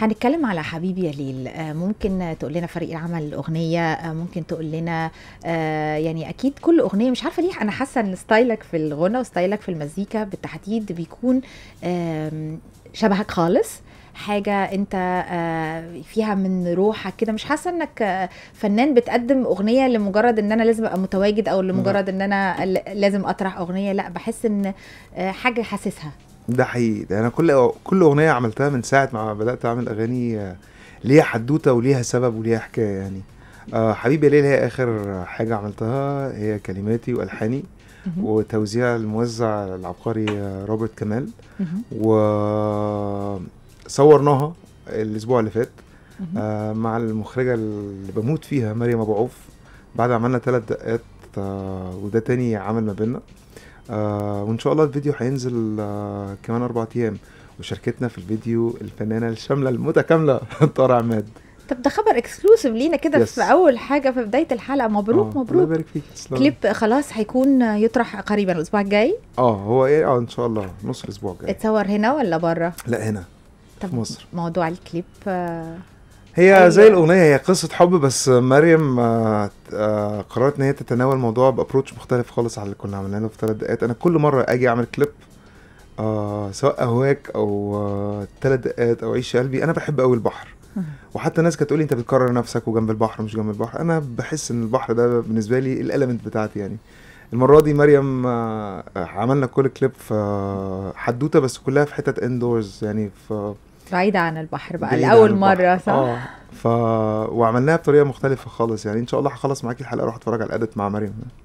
هنتكلم على حبيبي يا ليل آه، ممكن تقول لنا فريق العمل الاغنيه آه، ممكن تقول لنا آه، يعني اكيد كل اغنيه مش عارفه ليه انا حاسه ان ستايلك في الغنى وستايلك في المزيكا بالتحديد بيكون شبهك خالص حاجة انت فيها من روحك كده مش حاسة انك فنان بتقدم اغنية لمجرد ان انا لازم ابقى متواجد او لمجرد ان انا لازم اطرح اغنية لا بحس ان حاجة حاسسها ده حقيقي ده انا كل كل اغنيه عملتها من ساعه ما بدات اعمل اغاني آه، ليها حدوته وليها سبب وليها حكايه يعني آه، حبيبي يا ليل هي اخر حاجه عملتها هي كلماتي والحاني وتوزيع الموزع العبقري روبرت كمال وصورناها الاسبوع اللي فات آه، مع المخرجه اللي بموت فيها مريم ابو عوف بعد عملنا ثلاث دقات وده تاني عمل ما بيننا آه وان شاء الله الفيديو هينزل آه كمان اربع ايام وشاركتنا في الفيديو الفنانه الشامله المتكامله طارق عماد طب ده خبر اكسكلوسيف لينا كده yes. في اول حاجه في بدايه الحلقه مبروك آه. مبروك الله يبارك فيك كليب خلاص هيكون يطرح قريبا الاسبوع الجاي اه هو ايه اه ان شاء الله نص الاسبوع الجاي اتصور هنا ولا بره لا هنا طب في مصر موضوع الكليب آه هي أيوة. زي الاغنيه هي قصه حب بس مريم آه، آه، قررت ان هي تتناول الموضوع بابروتش مختلف خالص عن اللي كنا عملناه في ثلاث دقائق انا كل مره اجي اعمل كليب آه، سواء اهواك او ثلاث دقائق او عيش قلبي انا بحب قوي البحر وحتى الناس كانت تقول لي انت بتكرر نفسك وجنب البحر مش جنب البحر انا بحس ان البحر ده بالنسبه لي الاليمنت بتاعتي يعني المره دي مريم عملنا كل كليب في حدوته بس كلها في حتت اندورز يعني في بعيدة عن البحر بقى لأول مرة صح؟ اه ف وعملناها بطريقة مختلفة خالص يعني إن شاء الله هخلص معاكي الحلقة أروح أتفرج على الأدت مع مريم